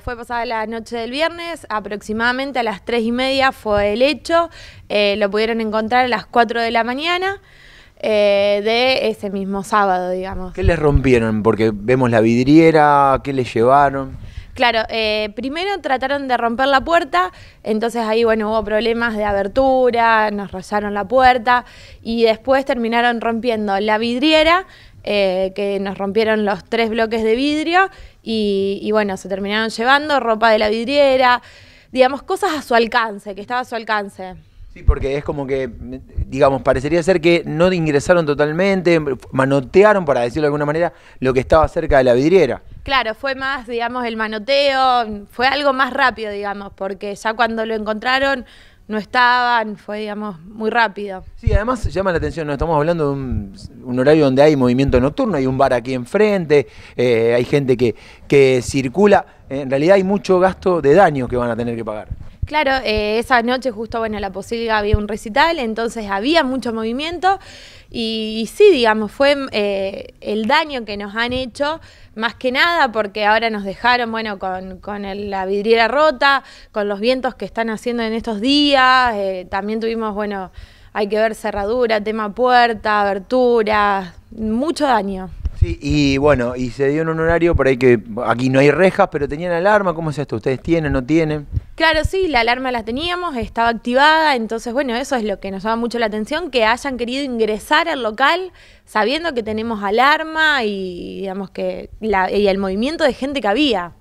Fue pasada la noche del viernes, aproximadamente a las 3 y media fue el hecho, eh, lo pudieron encontrar a las 4 de la mañana eh, de ese mismo sábado, digamos. ¿Qué les rompieron? Porque vemos la vidriera, ¿qué les llevaron? Claro, eh, primero trataron de romper la puerta, entonces ahí bueno hubo problemas de abertura, nos rayaron la puerta y después terminaron rompiendo la vidriera, eh, que nos rompieron los tres bloques de vidrio y, bueno, se terminaron llevando ropa de la vidriera, digamos, cosas a su alcance, que estaba a su alcance. Sí, porque es como que, digamos, parecería ser que no ingresaron totalmente, manotearon, para decirlo de alguna manera, lo que estaba cerca de la vidriera. Claro, fue más, digamos, el manoteo, fue algo más rápido, digamos, porque ya cuando lo encontraron no estaban, fue, digamos, muy rápido. Sí, además llama la atención, no estamos hablando de un, horario donde hay movimiento nocturno, hay un bar aquí enfrente, eh, hay gente que, que circula. En realidad hay mucho gasto de daño que van a tener que pagar. Claro, eh, esa noche justo, bueno, en la posilga había un recital, entonces había mucho movimiento y, sí, digamos, fue eh, el daño que nos han hecho, más que nada porque ahora nos dejaron, bueno, con, con la vidriera rota, con los vientos que están haciendo en estos días, eh, también tuvimos, bueno, hay que ver cerradura, tema puerta, abertura, mucho daño. Sí, y bueno, y se dio en un horario por ahí que aquí no hay rejas, pero tenían alarma, ¿cómo es esto? ¿Ustedes tienen, no tienen? Claro, sí, la alarma la teníamos, estaba activada, entonces bueno, eso es lo que nos llama mucho la atención, que hayan querido ingresar al local sabiendo que tenemos alarma y digamos que y el movimiento de gente que había.